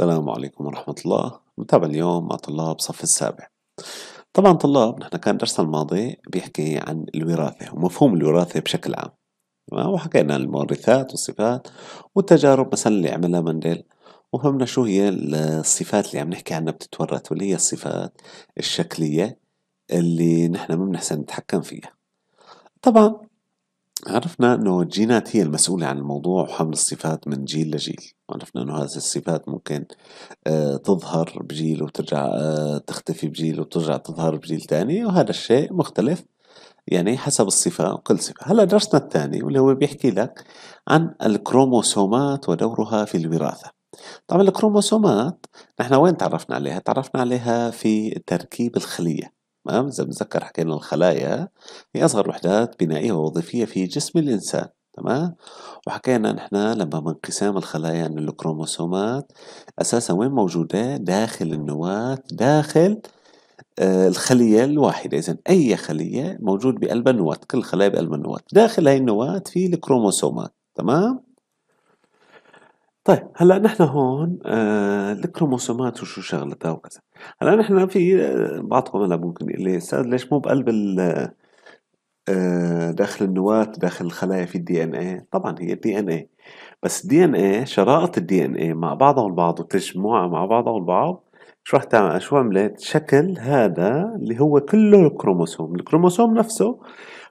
السلام عليكم ورحمة الله متابع اليوم مع طلاب صف السابع طبعا طلاب نحن كان درسنا الماضي بيحكي عن الوراثة ومفهوم الوراثة بشكل عام وحكينا عن المورثات والصفات والتجارب مثلا اللي عملها مندل وفهمنا شو هي الصفات اللي عم نحكي عنها بتتورث واللي هي الصفات الشكلية اللي نحن ما بنحسن نتحكم فيها طبعا عرفنا انه الجينات هي المسؤولة عن الموضوع وحمل الصفات من جيل لجيل عرفنا انه هذه الصفات ممكن آه، تظهر بجيل وترجع آه، تختفي بجيل وترجع تظهر بجيل تاني وهذا الشيء مختلف يعني حسب الصفة وكل صفة هلا درسنا الثاني واللي هو بيحكي لك عن الكروموسومات ودورها في الوراثة طبعا الكروموسومات نحن وين تعرفنا عليها؟ تعرفنا عليها في تركيب الخلية تمام إذا بنتذكر حكينا الخلايا هي أصغر وحدات بنائية ووظيفية في جسم الإنسان تمام وحكينا نحن لما بانقسام الخلايا ان الكروموسومات أساسا وين موجودة داخل النواة داخل آه، الخلية الواحدة إذا أي خلية موجود بقلب النواة كل الخلايا بقلب النواة داخل هاي النواة في الكروموسومات تمام طيب هلا نحن هون آه الكروموسومات وشو شغلتها وكذا هلا نحن في آه، بعضهم هلا ممكن يقول لي استاذ ليش مو بقلب ال آه، آه، داخل النواة داخل الخلايا في الدي ان اي طبعا هي الدي ان اي بس الدي ان اي شرائط الدي ان اي مع بعضها البعض وتجمعها مع بعضها البعض شو رح تعمل شو عملت شكل هذا اللي هو كله الكروموسوم الكروموسوم نفسه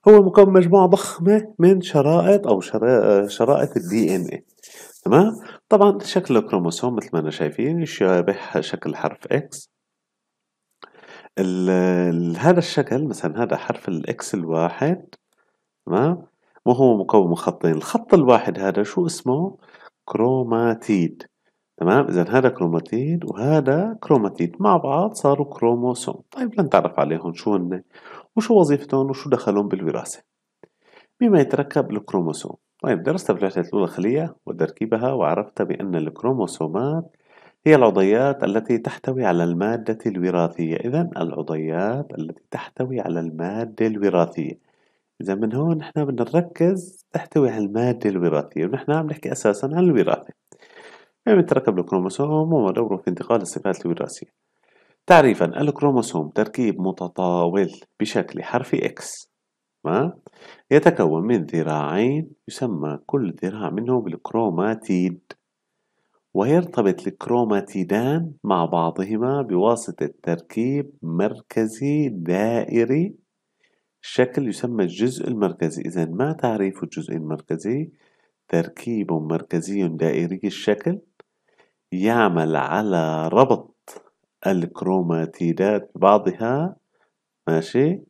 هو مكون مجموعة ضخمة من شرائط أو شرائط الدي ان اي تمام طبعا شكل الكروموسوم مثل ما انا شايفين يشابه شكل حرف اكس هذا الشكل مثلا هذا حرف الاكس الواحد تمام هو مكون من خطين الخط الواحد هذا شو اسمه كروماتيد تمام اذا هذا كروماتيد وهذا كروماتيد مع بعض صاروا كروموسوم طيب لنتعرف عليهم شو هن وشو وظيفتهم وشو دخلهم بالوراثه بما يتركب الكروموسوم طيب درست في الوحدة الأولى الخلية وتركيبها وعرفت بأن الكروموسومات هي العضيات التي تحتوي على المادة الوراثية إذا العضيات التي تحتوي على المادة الوراثية إذا من هون نحن بدنا نركز تحتوي على المادة الوراثية ونحن عم نحكي أساسا عن الوراثة كيف يعني يتركب الكروموسوم وما دوره في انتقال الصفات الوراثية تعريفا الكروموسوم تركيب متطاول بشكل حرف X يتكون من ذراعين يسمى كل ذراع منهم الكروماتيد ويرتبط الكروماتيدان مع بعضهما بواسطة تركيب مركزي دائري شكل يسمى الجزء المركزي إذا ما تعريف الجزء المركزي تركيب مركزي دائري الشكل يعمل على ربط الكروماتيدات ببعضها ماشي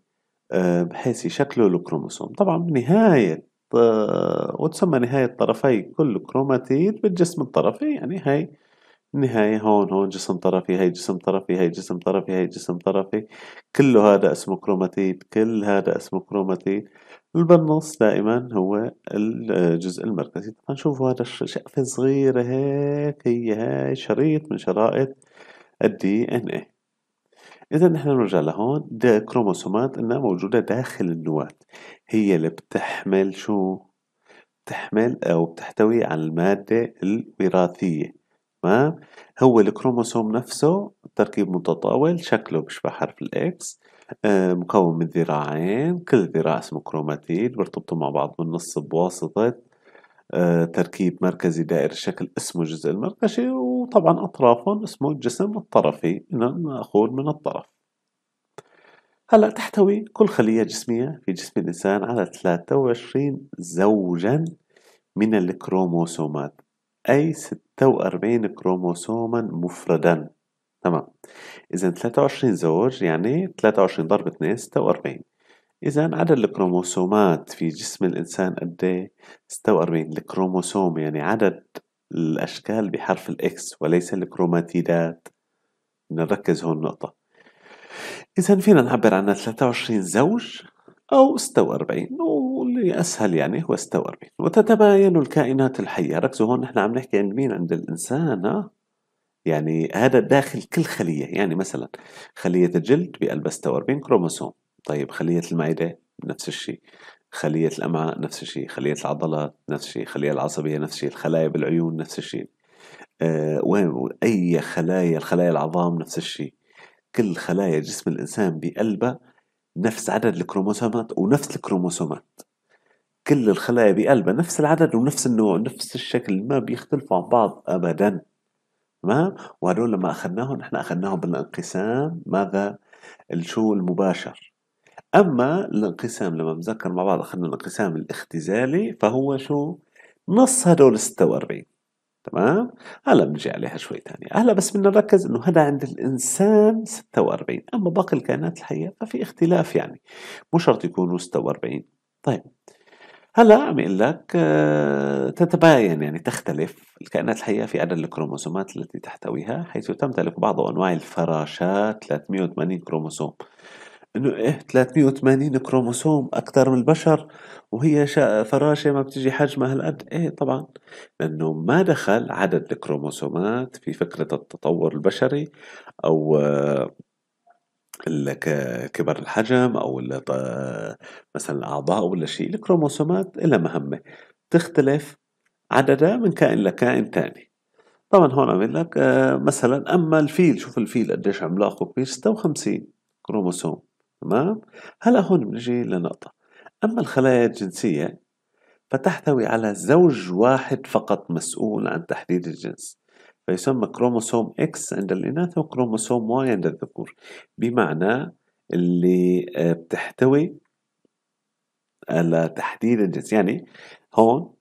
آه، بحيث يشكلوا الكروموسوم طبعا بنهاية آه، وتسمى نهاية طرفي كل كروماتيد بالجسم الطرفي يعني هاي نهاية هون هون جسم طرفي هاي جسم طرفي هاي جسم طرفي هاي جسم طرفي كل هذا اسمه كروماتيد كل هذا اسمه كروماتيد البنص بالنص دائما هو الجزء المركزي طبعا شوفوا هذا الشقفة صغيرة هيك هي هاي شريط من شرائط الدي ان ايه إذا نحن نرجع لهون ده كروموسومات إنها موجودة داخل النواة هي اللي بتحمل شو؟ بتحمل أو بتحتوي على المادة الوراثية تمام؟ هو الكروموسوم نفسه تركيب متطاول شكله بيشبه حرف الإكس آه، مكون من ذراعين كل ذراع اسمه كروماتيد بيرتبطوا مع بعض بالنص بواسطة آه، تركيب مركزي دائري الشكل اسمه جزء المركشي طبعا أطرافهم اسمه الجسم الطرفي إنه مأخوذ من الطرف هلا تحتوي كل خلية جسمية في جسم الإنسان على 23 زوجا من الكروموسومات أي 46 كروموسوما مفردا تمام إذا 23 زوج يعني 23 ضرب 2 46 إذا عدد الكروموسومات في جسم الإنسان قد إيه؟ 46 الكروموسوم يعني عدد الأشكال بحرف الإكس وليس الكروماتيدات نركز هون نقطة إذا فينا نعبر عن 23 زوج أو 46 واللي أسهل يعني هو 46 وتتباين الكائنات الحية ركزوا هون نحن عم نحكي عند مين عند الإنسان آه، يعني هذا داخل كل خلية يعني مثلا خلية الجلد بقلبها 46 كروموسوم طيب خلية المعدة نفس الشيء خلية الأمعاء نفس الشيء خلية العضلات نفس الشيء الخلية العصبية نفس الشيء الخلايا بالعيون نفس الشيء آه وين أي خلايا الخلايا العظام نفس الشيء كل خلايا جسم الإنسان بقلبها نفس عدد الكروموسومات ونفس الكروموسومات كل الخلايا بقلبها نفس العدد ونفس النوع نفس الشكل ما بيختلفوا عن بعض أبدا تمام وهدول لما أخذناهم نحن أخذناهم بالانقسام ماذا الشو المباشر أما الانقسام لما بنذكر مع بعض أخذنا الانقسام الاختزالي فهو شو؟ نص هدول 46 تمام؟ هلا بنجي عليها شوي ثانية، هلا بس بدنا نركز انه هذا عند الانسان 46 اما باقي الكائنات الحية ففي اختلاف يعني مو شرط يكونوا 46 طيب هلا عم يقول لك آه، تتباين يعني تختلف الكائنات الحية في عدد الكروموسومات التي تحتويها حيث تمتلك بعض أنواع الفراشات 380 كروموسوم انه ايه 380 كروموسوم اكثر من البشر وهي فراشة ما بتجي حجمها هالقد ايه طبعا لانه ما دخل عدد الكروموسومات في فكرة التطور البشري او كبر الحجم او مثلا الاعضاء ولا شيء الكروموسومات لها مهمة تختلف عددها من كائن لكائن ثاني طبعا هون عم لك آه، مثلا اما الفيل شوف الفيل قديش عملاق وكبير 56 كروموسوم تمام هلا هون بنجي لنقطة أما الخلايا الجنسية فتحتوي على زوج واحد فقط مسؤول عن تحديد الجنس فيسمى كروموسوم X عند الإناث وكروموسوم Y عند الذكور بمعنى اللي آه، بتحتوي على تحديد الجنس يعني هون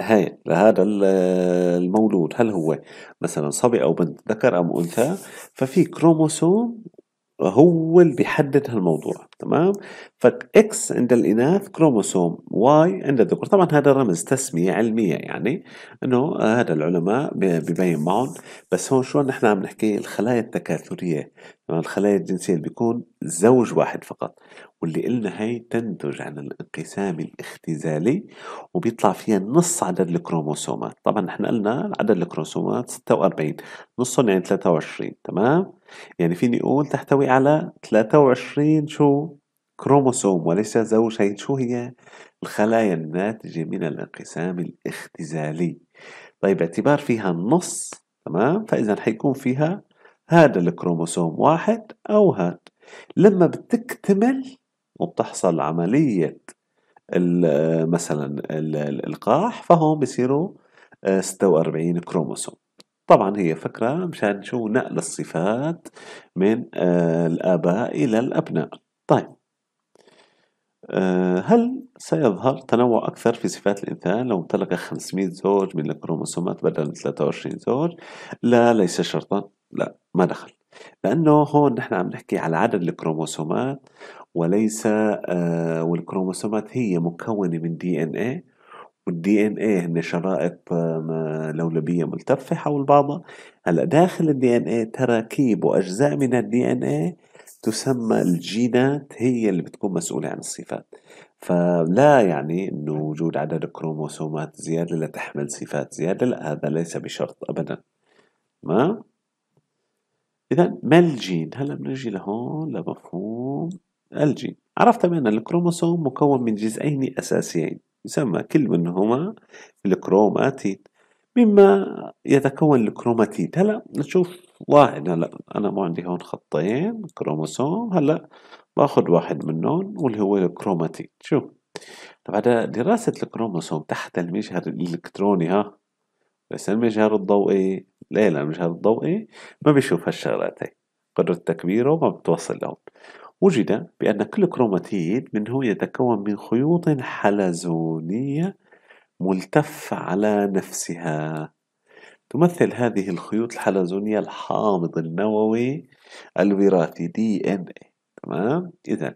هاي لهذا آه، المولود هل هو مثلا صبي أو بنت ذكر أم أنثى ففي كروموسوم هو اللي بيحدد هالموضوع تمام فاكس عند الاناث كروموسوم واي عند الذكر طبعا هذا رمز تسميه علميه يعني انه آه، هذا العلماء ببين معهم بس هون شو نحن عم نحكي الخلايا التكاثريه يعني الخلايا الجنسيه اللي بيكون زوج واحد فقط واللي قلنا هي تنتج عن الانقسام الاختزالي وبيطلع فيها نص عدد الكروموسومات طبعا نحن قلنا عدد الكروموسومات 46 نصهم يعني 23 تمام يعني فيني اقول تحتوي على 23 شو كروموسوم وليس زوجين شو هي الخلايا الناتجة من الانقسام الاختزالي طيب اعتبار فيها النص تمام فإذا حيكون فيها هذا الكروموسوم واحد أو هاد لما بتكتمل وبتحصل عملية مثلا الإلقاح فهون بصيروا 46 آه، كروموسوم طبعا هي فكرة مشان شو نقل الصفات من آه، الآباء إلى الأبناء طيب آه، هل سيظهر تنوع أكثر في صفات الإنسان لو امتلك 500 زوج من الكروموسومات بدل من 23 زوج؟ لا ليس شرطا لا ما دخل لأنه هون نحن عم نحكي على عدد الكروموسومات وليس آه والكروموسومات هي مكونة من دي ان ايه والدي ان ايه هن شرائط لولبية ملتفة حول بعضها هلا داخل الدي ان ايه تراكيب وأجزاء من الدي ان ايه تسمى الجينات هي اللي بتكون مسؤولة عن الصفات فلا يعني أنه وجود عدد كروموسومات زيادة لتحمل صفات زيادة لا هذا ليس بشرط أبدا ما إذا ما الجين هلا بنجي لهون لمفهوم الجين عرفت بأن الكروموسوم مكون من جزئين أساسيين يسمى كل منهما الكروماتين مما يتكون الكروماتيد هلا نشوف واحد هلا انا ما عندي هون خطين كروموسوم هلا باخذ واحد منهم واللي هو الكروماتيد شو بعد دراسة الكروموسوم تحت المجهر الإلكتروني ها بس المجهر الضوئي ليه المجهر الضوئي ما بيشوف هالشغلات هي قدرة تكبيره ما بتوصل لهم وجد بأن كل كروماتيد منه يتكون من خيوط حلزونية ملتفة على نفسها تمثل هذه الخيوط الحلزونية الحامض النووي الوراثي دي ان اي تمام إذا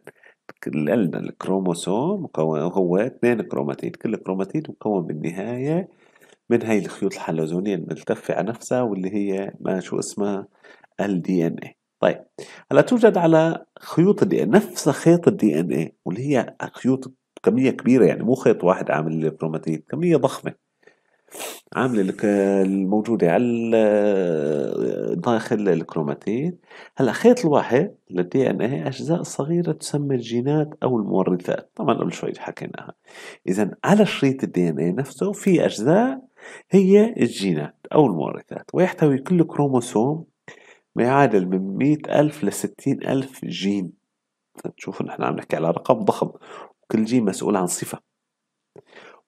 قلنا الكروموسوم مكون هو اثنين كروماتيد كل كروماتيد مكون بالنهاية من هاي الخيوط الحلزونية الملتفة على نفسها واللي هي ما شو اسمها الدي ان اي طيب هلا توجد على خيوط الدي ان إيه. نفس خيط الدي ان اي واللي هي خيوط كمية كبيرة يعني مو خيط واحد عامل الكروماتيد كمية ضخمة عاملة الموجودة على داخل الكروماتين هلا خيط الواحد للدي ان اي اجزاء صغيرة تسمى الجينات او المورثات طبعا قبل شوي حكيناها اذا على شريط الدي ان اي نفسه في اجزاء هي الجينات او المورثات ويحتوي كل كروموسوم ما يعادل من 100 ألف ل 60 ألف جين تشوفوا نحن عم نحكي على رقم ضخم كل جين مسؤول عن صفة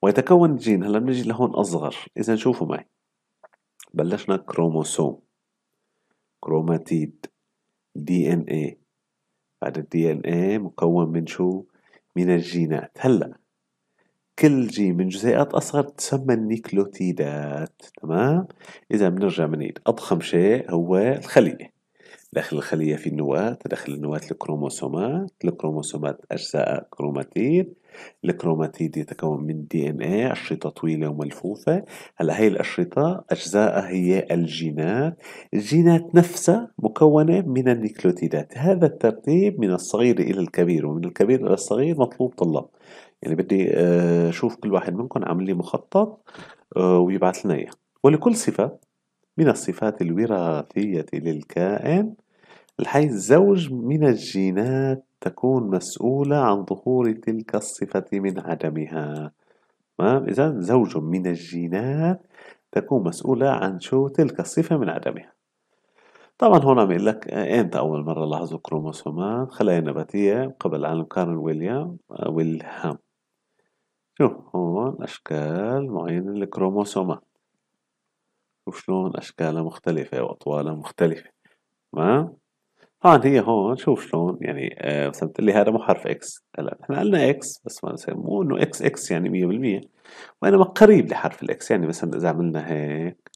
ويتكون الجين هلا بنجي لهون أصغر إذا شوفوا معي بلشنا كروموسوم كروماتيد دي ان اي بعد الدي ان اي مكون من شو من الجينات هلا كل جين من جزيئات أصغر تسمى النيكلوتيدات تمام إذا بنرجع بنعيد أضخم شيء هو الخلية داخل الخلية في النواة داخل النواة الكروموسومات الكروموسومات أجزاء كروماتيد الكروماتيد يتكون من دي ان اي أشرطة طويلة وملفوفة هلا هي الأشرطة أجزاء هي الجينات الجينات نفسها مكونة من النيكلوتيدات هذا الترتيب من الصغير إلى الكبير ومن الكبير إلى الصغير مطلوب طلاب يعني بدي أشوف آه، كل واحد منكم عامل لي مخطط آه، ويبعث لنا إياه ولكل صفة من الصفات الوراثية للكائن الحي الزوج من الجينات تكون مسؤولة عن ظهور تلك الصفة من عدمها تمام إذا زوج من الجينات تكون مسؤولة عن شو تلك الصفة من عدمها طبعا هون عم لك أنت اول مره لاحظوا كروموسومات خلايا نباتيه قبل عالم كارل ويليام ويلهام شوف هون اشكال معينه للكروموسومات وشلون أشكالها مختلفة وأطوالها مختلفة تمام طبعا هي هون شوف شلون يعني آه، مثلا بتقول لي هذا مو حرف اكس هلا احنا قلنا اكس بس ما مو انه اكس اكس يعني 100% وانما قريب لحرف الاكس يعني مثلا اذا عملنا هيك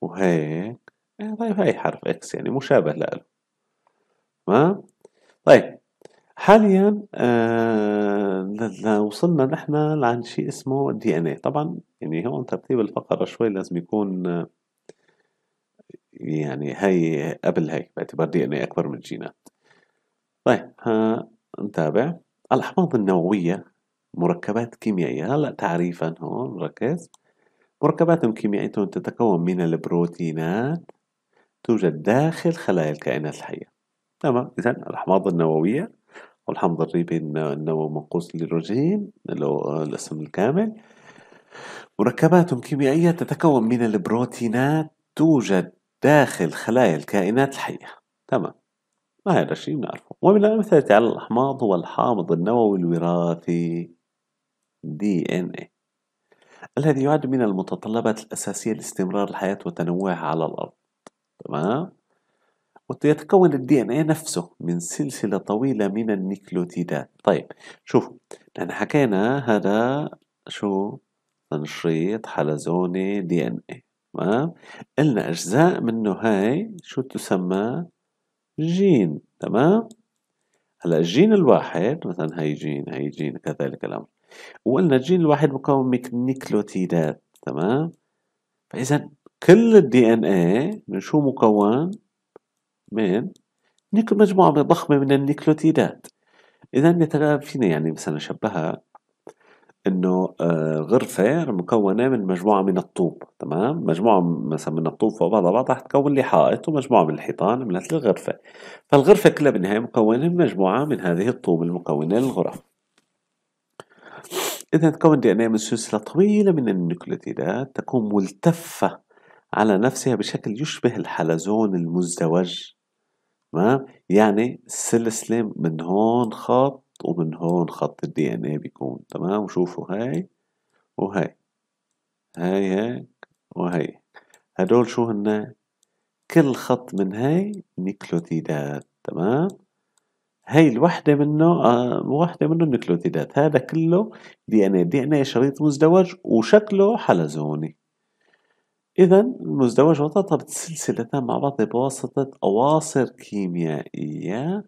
وهيك يعني طيب هاي حرف اكس يعني مشابه له تمام طيب حاليا آه وصلنا نحن لعند شيء اسمه دي ان اي طبعا يعني هون ترتيب الفقره شوي لازم يكون آه يعني هاي قبل هاي باعتبار دي ان اي يعني اكبر من الجينات طيب نتابع الاحماض النوويه مركبات كيميائيه هلا تعريفا هون ركز مركبات كيميائية تتكون من البروتينات توجد داخل خلايا الكائنات الحية تمام إذا الأحماض النووية والحمض الريبي النووي منقوص الهيدروجين اللي هو الاسم الكامل مركبات كيميائية تتكون من البروتينات توجد داخل خلايا الكائنات الحية تمام ما هذا الشيء بنعرفه ومن الأمثلة على الأحماض هو الحامض النووي الوراثي دي إن إيه. الذي يعد من المتطلبات الأساسية لاستمرار الحياة وتنوعها على الأرض تمام ويتكون الدي ان اي نفسه من سلسلة طويلة من النيكلوتيدات طيب شوفوا نحن حكينا هذا شو تنشيط حلزوني دي ان اي تمام قلنا أجزاء منه هاي شو تسمى جين تمام هلا الجين الواحد مثلا هاي جين هاي جين كذلك الأمر وقلنا الجين الواحد مكون من نيكلوتيدات تمام فإذا كل الدي ان اي من شو مكون من مجموعة ضخمة من النيكلوتيدات إذا فينا يعني مثلا نشبهها انه غرفه آه، مكونه من مجموعه من الطوب تمام مجموعه مثلا من الطوب فوق بعضها رح تكون لي حائط ومجموعه من الحيطان عملت لي غرفه فالغرفه كلها بالنهايه مكونه من مجموعه من هذه الطوب المكونه للغرف اذا تكون دي ان إيه من سلسله طويله من النوكليوتيدات تكون ملتفه على نفسها بشكل يشبه الحلزون المزدوج تمام يعني السلسله من هون خط ومن هون خط الدي ان ايه بيكون تمام وشوفوا هاي وهاي هاي هيك وهي هدول شو هن كل خط من هاي نيكلوتيدات تمام هاي الوحدة منه آه وحدة منه نيكلوتيدات هذا كله دي ان اي دي ان اي شريط مزدوج وشكله حلزوني إذا المزدوج وترتبط سلسلتان مع بعض بواسطة أواصر كيميائية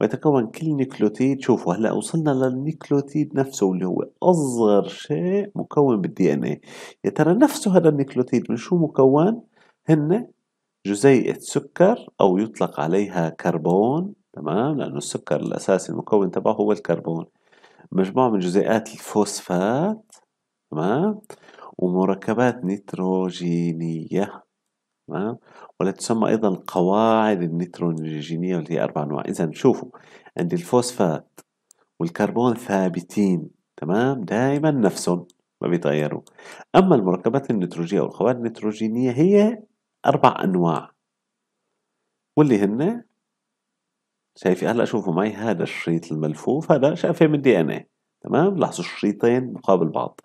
ويتكون كل نيكلوتيد شوفوا هلا وصلنا للنيكلوتيد نفسه اللي هو اصغر شيء مكون بالدي ان اي يا ترى نفسه هذا النيكلوتيد من شو مكون هن جزيئة سكر او يطلق عليها كربون تمام لانه السكر الاساسي المكون تبعه هو الكربون مجموعة من جزيئات الفوسفات تمام ومركبات نيتروجينية تمام ولا تسمى أيضا قواعد النيتروجينية واللي هي أربع أنواع إذا شوفوا عندي الفوسفات والكربون ثابتين تمام دائما نفسهم ما بيتغيروا أما المركبات النيتروجية والقواعد النيتروجينية هي أربع أنواع واللي هن شايفين هلا شوفوا معي هذا الشريط الملفوف هذا شقفة من دي ان اي تمام لاحظوا الشريطين مقابل بعض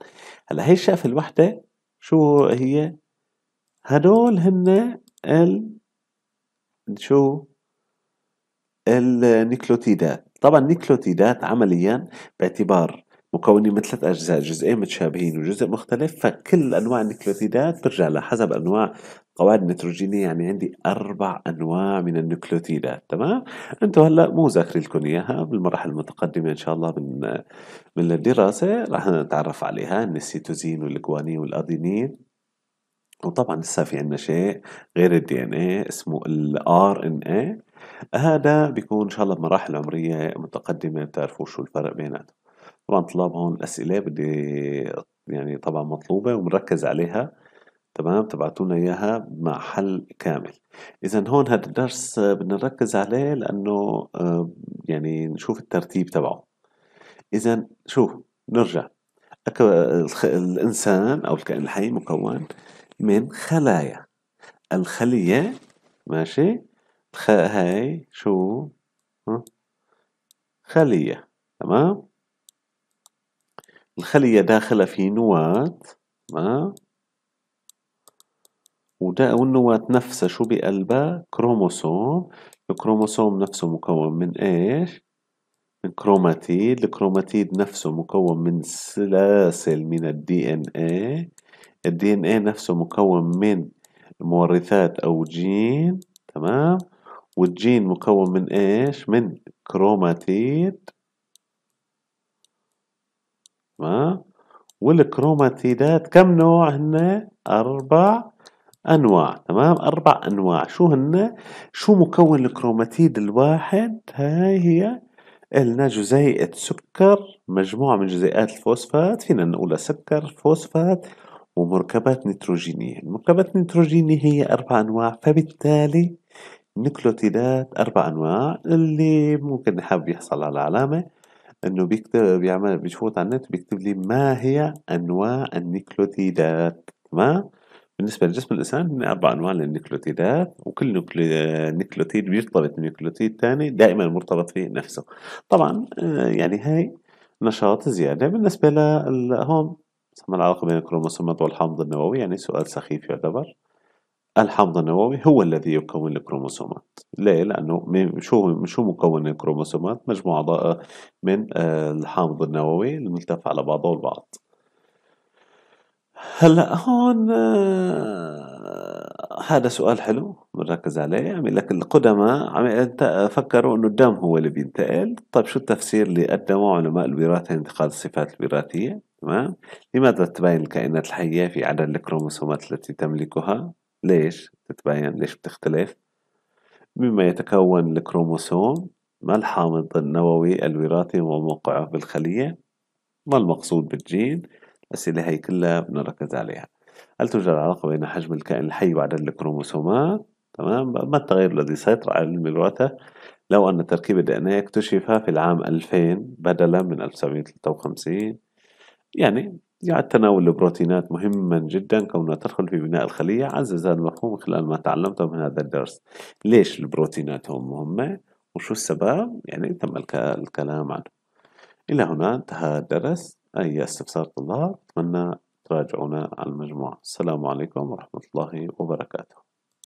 هلا هي الشقفة الوحده شو هي هدول هن ال شو النيكلوتيدات طبعا النيكلوتيدات عمليا باعتبار مكونين من ثلاث اجزاء جزئين متشابهين وجزء مختلف فكل انواع النيكلوتيدات برجع لحسب انواع قواعد النيتروجينيه يعني عندي اربع انواع من النيكلوتيدات تمام انتم هلا مو ذاكرين لكم اياها بالمراحل المتقدمه ان شاء الله من من الدراسه رح نتعرف عليها النسيتوزين والجوانين والادينين وطبعا لسه في عندنا شيء غير الدي ان اسمه الار ان اي هذا بيكون ان شاء الله بمراحل عمريه متقدمه بتعرفوا شو الفرق بيناتهم طبعا طلاب هون الاسئله بدي يعني طبعا مطلوبه ومركز عليها تمام تبعتوا لنا اياها مع حل كامل اذا هون هذا الدرس بدنا نركز عليه لانه يعني نشوف الترتيب تبعه اذا شوف نرجع الانسان او الكائن الحي مكون من خلايا الخلية ماشي خ... هاي شو خلية تمام الخلية داخلة في نواة تمام والنواة نفسها شو بقلبها كروموسوم الكروموسوم نفسه مكون من ايش من كروماتيد الكروماتيد نفسه مكون من سلاسل من الدي ان ايه الدي ان ايه نفسه مكون من مورثات او جين تمام والجين مكون من ايش من كروماتيد تمام والكروماتيدات كم نوع هن اربع انواع تمام اربع انواع شو هن شو مكون الكروماتيد الواحد هاي هي إلنا جزيئة سكر مجموعة من جزيئات الفوسفات فينا نقولها سكر فوسفات ومركبات نيتروجينية المركبات النيتروجينية هي أربع أنواع فبالتالي النكلوتيدات أربع أنواع اللي ممكن حابب يحصل على علامة إنه بيكتب بيعمل بيفوت على النت بيكتب لي ما هي أنواع النيكلوتيدات تمام بالنسبة لجسم الإنسان هن أربع أنواع للنيكلوتيدات وكل نيكلوتيد بيرتبط بنيكلوتيد ثاني دائما مرتبط فيه نفسه طبعا آه، يعني هاي نشاط زيادة بالنسبة لهون ما العلاقة بين الكروموسومات والحمض النووي يعني سؤال سخيف يعتبر الحمض النووي هو الذي يكون الكروموسومات ليه لأنه شو شو مكون الكروموسومات مجموعة من آه، الحمض النووي الملتف على بعضه البعض هلا هون آه، هذا سؤال حلو بنركز عليه عم يعني لك القدماء عم يعني فكروا انه الدم هو اللي بينتقل طيب شو التفسير اللي قدمه علماء الوراثه انتقال الصفات الوراثيه تمام لماذا تتباين الكائنات الحية في عدد الكروموسومات التي تملكها ليش تتباين ليش بتختلف مما يتكون الكروموسوم ما الحامض النووي الوراثي وموقعه بالخلية ما المقصود بالجين الأسئلة هي كلها بنركز عليها هل توجد علاقة بين حجم الكائن الحي وعدد الكروموسومات تمام ما التغير الذي سيطر على علم الوراثة لو أن تركيب الدي إن إيه اكتشف في العام 2000 بدلا من 1953 يعني يعد تناول البروتينات مهما جدا كونها تدخل في بناء الخلية عزز هذا المفهوم خلال ما تعلمته من هذا الدرس ليش البروتينات هم مهمة وشو السبب يعني تم الكلام عنه إلى هنا انتهى الدرس أي استفسار طلاب أتمنى تراجعونا على المجموعة السلام عليكم ورحمة الله وبركاته